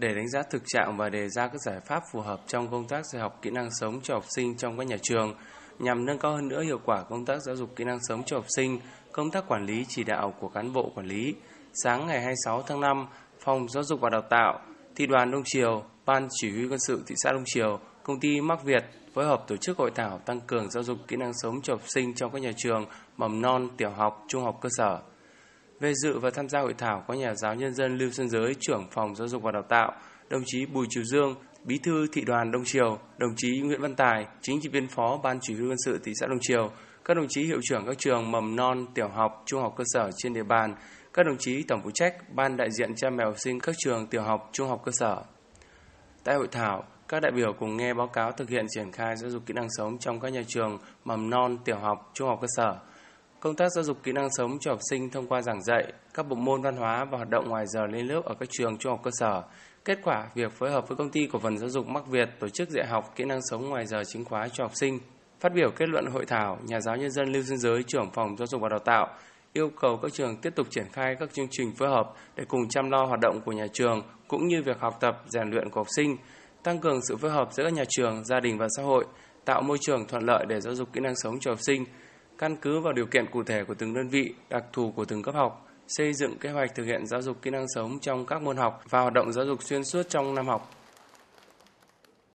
để đánh giá thực trạng và đề ra các giải pháp phù hợp trong công tác dạy học kỹ năng sống cho học sinh trong các nhà trường nhằm nâng cao hơn nữa hiệu quả công tác giáo dục kỹ năng sống cho học sinh, công tác quản lý chỉ đạo của cán bộ quản lý. Sáng ngày 26 tháng 5, Phòng Giáo dục và Đào tạo, Thị đoàn Đông Triều, Ban Chỉ huy Quân sự thị xã Đông Triều, công ty Mắc Việt phối hợp tổ chức hội thảo tăng cường giáo dục kỹ năng sống cho học sinh trong các nhà trường mầm non, tiểu học, trung học cơ sở. Về dự và tham gia hội thảo có nhà giáo nhân dân Lưu Xuân Giới, trưởng phòng giáo dục và đào tạo, đồng chí Bùi Triều Dương, bí thư thị đoàn Đông Triều, đồng chí Nguyễn Văn Tài, chính trị viên phó ban chỉ huy quân sự thị xã Đông Triều, các đồng chí hiệu trưởng các trường mầm non, tiểu học, trung học cơ sở trên địa bàn, các đồng chí tổng phụ trách ban đại diện cha mẹ học sinh các trường tiểu học, trung học cơ sở. Tại hội thảo, các đại biểu cùng nghe báo cáo thực hiện triển khai giáo dục kỹ năng sống trong các nhà trường mầm non, tiểu học, trung học cơ sở Công tác giáo dục kỹ năng sống cho học sinh thông qua giảng dạy, các bộ môn văn hóa và hoạt động ngoài giờ lên lớp ở các trường trung học cơ sở. Kết quả, việc phối hợp với công ty cổ phần giáo dục Mắc Việt tổ chức dạy học kỹ năng sống ngoài giờ chính khóa cho học sinh. Phát biểu kết luận hội thảo, nhà giáo nhân dân Lưu Xuân Giới, trưởng phòng giáo dục và đào tạo, yêu cầu các trường tiếp tục triển khai các chương trình phối hợp để cùng chăm lo hoạt động của nhà trường cũng như việc học tập, rèn luyện của học sinh, tăng cường sự phối hợp giữa các nhà trường, gia đình và xã hội, tạo môi trường thuận lợi để giáo dục kỹ năng sống cho học sinh, căn cứ vào điều kiện cụ thể của từng đơn vị, đặc thù của từng cấp học, xây dựng kế hoạch thực hiện giáo dục kỹ năng sống trong các môn học và hoạt động giáo dục xuyên suốt trong năm học